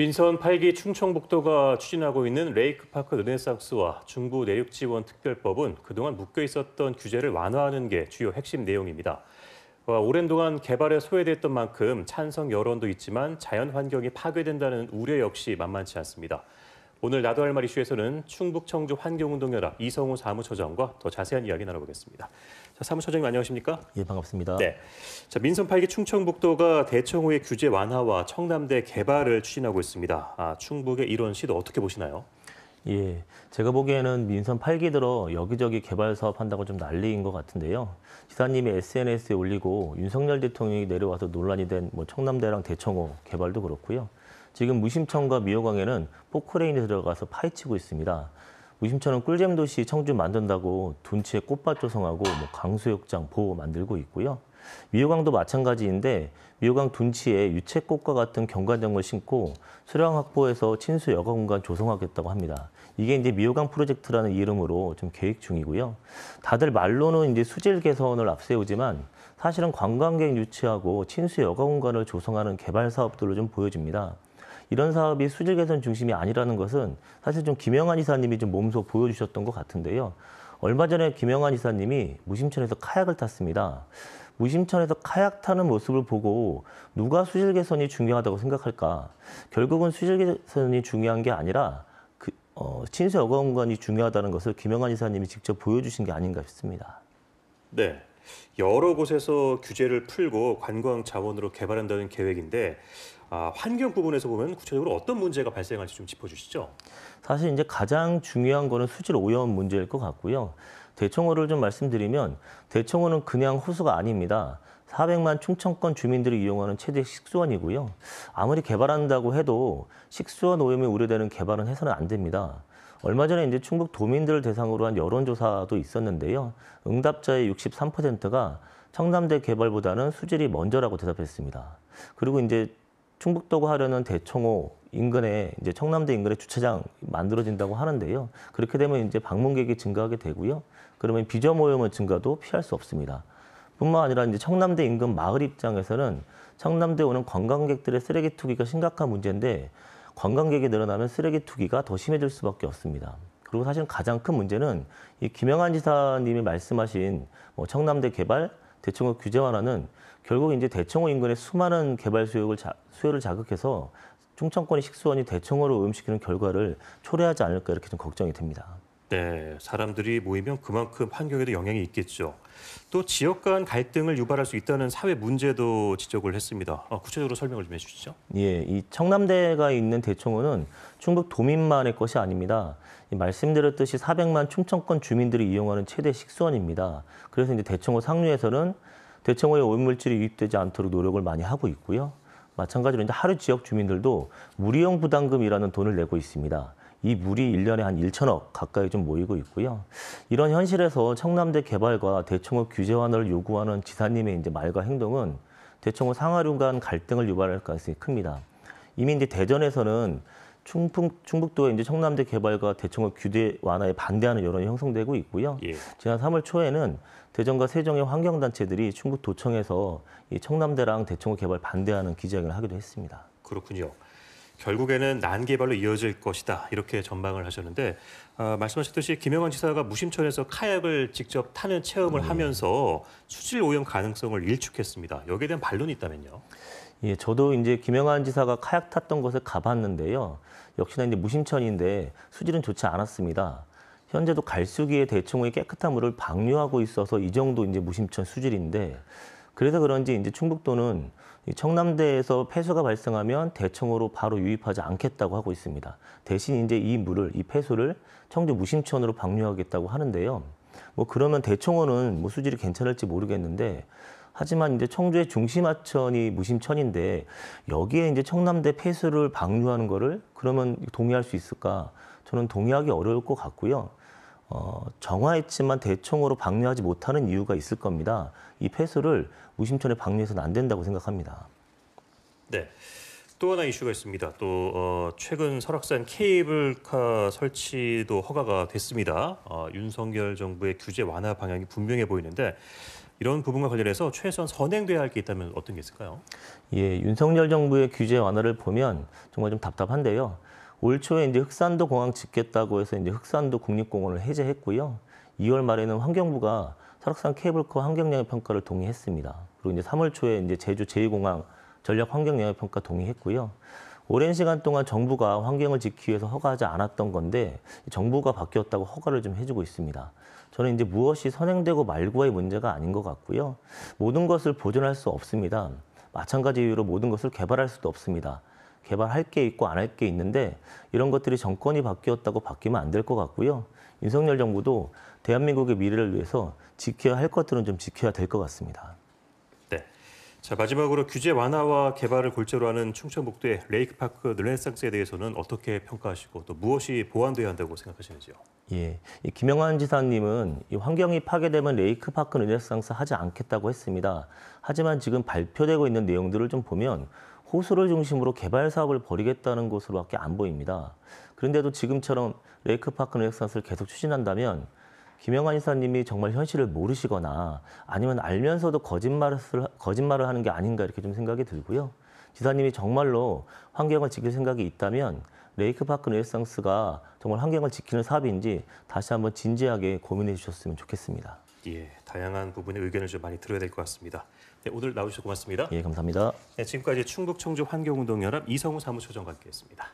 민선 8기 충청북도가 추진하고 있는 레이크파크 르네상스와 중부 내륙지원 특별법은 그동안 묶여 있었던 규제를 완화하는 게 주요 핵심 내용입니다. 어, 오랜 동안 개발에 소외됐던 만큼 찬성 여론도 있지만 자연 환경이 파괴된다는 우려 역시 만만치 않습니다. 오늘 나도 할말 이슈에서는 충북 청주 환경운동연합 이성우 사무처장과 더 자세한 이야기 나눠보겠습니다. 자, 사무처장님 안녕하십니까? 예, 반갑습니다. 네. 자, 민선 8기 충청북도가 대청호의 규제 완화와 청남대 개발을 추진하고 있습니다. 아, 충북의 이런 시도 어떻게 보시나요? 예, 제가 보기에는 민선 8기 들어 여기저기 개발 사업 한다고 좀 난리인 것 같은데요. 지사님이 SNS에 올리고 윤석열 대통령이 내려와서 논란이 된 뭐 청남대랑 대청호 개발도 그렇고요. 지금 무심천과 미호강에는 포크레인이 들어가서 파헤치고 있습니다. 무심천은 꿀잼 도시 청주 만든다고 둔치에 꽃밭 조성하고 뭐 강수욕장 보호 만들고 있고요. 미호강도 마찬가지인데 미호강 둔치에 유채꽃과 같은 경관장을 심고 수량 확보해서 친수 여가 공간 조성하겠다고 합니다. 이게 이제 미호강 프로젝트라는 이름으로 좀 계획 중이고요. 다들 말로는 이제 수질 개선을 앞세우지만 사실은 관광객 유치하고 친수 여가 공간을 조성하는 개발 사업들로 좀 보여집니다. 이런 사업이 수질 개선 중심이 아니라는 것은 사실 좀 김영환 이사님이 좀 몸소 보여주셨던 것 같은데요. 얼마 전에 김영환 이사님이 무심천에서 카약을 탔습니다. 무심천에서 카약 타는 모습을 보고 누가 수질 개선이 중요하다고 생각할까? 결국은 수질 개선이 중요한 게 아니라 그, 어, 친수 여건관이 중요하다는 것을 김영환 이사님이 직접 보여주신 게 아닌가 싶습니다. 네. 여러 곳에서 규제를 풀고 관광 자원으로 개발한다는 계획인데 아, 환경 부분에서 보면 구체적으로 어떤 문제가 발생할지 좀 짚어주시죠. 사실 이제 가장 중요한 거는 수질 오염 문제일 것 같고요. 대청호를 좀 말씀드리면 대청호는 그냥 호수가 아닙니다. 400만 충청권 주민들이 이용하는 최대 식수원이고요. 아무리 개발한다고 해도 식수원 오염이 우려되는 개발은 해서는 안 됩니다. 얼마 전에 이제 충북 도민들을 대상으로 한 여론조사도 있었는데요. 응답자의 63%가 청담대 개발보다는 수질이 먼저라고 대답했습니다. 그리고 이제 충북도가 하려는 대청호 인근에 이제 청남대 인근에 주차장 만들어진다고 하는데요. 그렇게 되면 이제 방문객이 증가하게 되고요. 그러면 비저 모임의 증가도 피할 수 없습니다. 뿐만 아니라 이제 청남대 인근 마을 입장에서는 청남대 오는 관광객들의 쓰레기 투기가 심각한 문제인데 관광객이 늘어나면 쓰레기 투기가 더 심해질 수밖에 없습니다. 그리고 사실 가장 큰 문제는 이 김영환 지사님이 말씀하신 뭐 청남대 개발 대청호 규제 완화는 결국 이제 대청호 인근의 수많은 개발 수요를, 자, 수요를 자극해서 충청권의 식수원이 대청호로 오염시키는 결과를 초래하지 않을까 이렇게 좀 걱정이 됩니다. 네, 사람들이 모이면 그만큼 환경에도 영향이 있겠죠. 또 지역 간 갈등을 유발할 수 있다는 사회 문제도 지적을 했습니다. 아, 구체적으로 설명을 좀 해주시죠. 예, 이 청남대가 있는 대청호는 충북 도민만의 것이 아닙니다. 말씀드렸듯이 400만 충청권 주민들이 이용하는 최대 식수원입니다. 그래서 이제 대청호 상류에서는 대청호의 오염물질이 유입되지 않도록 노력을 많이 하고 있고요. 마찬가지로 이제 하루 지역 주민들도 무리용 부담금이라는 돈을 내고 있습니다. 이 물이 일년에한일천억 가까이 좀 모이고 있고요. 이런 현실에서 청남대 개발과 대청호 규제 완화를 요구하는 지사님의 이제 말과 행동은 대청호 상하류 간 갈등을 유발할 가능성이 큽니다. 이미 이제 대전에서는 충북, 충북도의 이제 청남대 개발과 대청호 규제 완화에 반대하는 여론이 형성되고 있고요. 예. 지난 3월 초에는 대전과 세종의 환경단체들이 충북도청에서 이 청남대랑 대청호 개발 반대하는 기자회견을 하기도 했습니다. 그렇군요. 결국에는 난개발로 이어질 것이다 이렇게 전망을 하셨는데 어, 말씀하셨듯이 김영환 지사가 무심천에서 카약을 직접 타는 체험을 음. 하면서 수질 오염 가능성을 일축했습니다. 여기에 대한 반론이 있다면요? 예, 저도 이제 김영환 지사가 카약 탔던 곳을 가봤는데요. 역시나 이제 무심천인데 수질은 좋지 않았습니다. 현재도 갈수기에 대충의 깨끗한 물을 방류하고 있어서 이 정도 이제 무심천 수질인데 그래서 그런지 이제 충북도는 청남대에서 폐수가 발생하면 대청으로 바로 유입하지 않겠다고 하고 있습니다. 대신 이제 이 물을, 이 폐수를 청주 무심천으로 방류하겠다고 하는데요. 뭐 그러면 대청원은뭐 수질이 괜찮을지 모르겠는데 하지만 이제 청주의 중심하천이 무심천인데 여기에 이제 청남대 폐수를 방류하는 거를 그러면 동의할 수 있을까? 저는 동의하기 어려울 것 같고요. 어, 정화했지만 대청으로 방류하지 못하는 이유가 있을 겁니다. 이 폐수를 우심촌에 방류해서는 안 된다고 생각합니다. 네. 또 하나 이슈가 있습니다. 또 어, 최근 설악산 케이블카 설치도 허가가 됐습니다. 어, 윤석열 정부의 규제 완화 방향이 분명해 보이는데 이런 부분과 관련해서 최소한 선행돼야 할 게 있다면 어떤 게 있을까요? 예, 윤석열 정부의 규제 완화를 보면 정말 좀 답답한데요. 올 초에 이제 흑산도 공항 짓겠다고 해서 이제 흑산도 국립공원을 해제했고요. 2월 말에는 환경부가 설악산 케이블카 환경영향 평가를 동의했습니다. 그리고 이제 3월 초에 이제 제주 제2공항 전략 환경영향 평가 동의했고요. 오랜 시간 동안 정부가 환경을 지키기 위해서 허가하지 않았던 건데 정부가 바뀌었다고 허가를 좀 해주고 있습니다. 저는 이제 무엇이 선행되고 말고의 문제가 아닌 것 같고요. 모든 것을 보존할 수 없습니다. 마찬가지 이유로 모든 것을 개발할 수도 없습니다. 개발할 게 있고 안 할 게 있는데 이런 것들이 정권이 바뀌었다고 바뀌면 안 될 것 같고요. 윤석열 정부도 대한민국의 미래를 위해서 지켜야 할 것들은 좀 지켜야 될 것 같습니다. 네. 자 마지막으로 규제 완화와 개발을 골자로 하는 충청북도의 레이크파크 르네상스에 대해서는 어떻게 평가하시고 또 무엇이 보완돼야 한다고 생각하시는지요? 예, 이 김영환 지사님은 이 환경이 파괴되면 레이크파크 르네상스 하지 않겠다고 했습니다. 하지만 지금 발표되고 있는 내용들을 좀 보면 호수를 중심으로 개발 사업을 벌이겠다는 것으로밖에 안 보입니다. 그런데도 지금처럼 레이크파크 르네상스를 계속 추진한다면 김영환 이사님이 정말 현실을 모르시거나 아니면 알면서도 거짓말을, 거짓말을 하는 게 아닌가 이렇게 좀 생각이 들고요. 지사님이 정말로 환경을 지킬 생각이 있다면 레이크파크 르네상스가 정말 환경을 지키는 사업인지 다시 한번 진지하게 고민해 주셨으면 좋겠습니다. 예, 다양한 부분의 의견을 좀 많이 들어야 될 것 같습니다. 네, 오늘 나오셔서 고맙습니다. 예, 감사합니다. 네, 지금까지 충북 청주 환경운동연합 이성우 사무처장과 함께했습니다.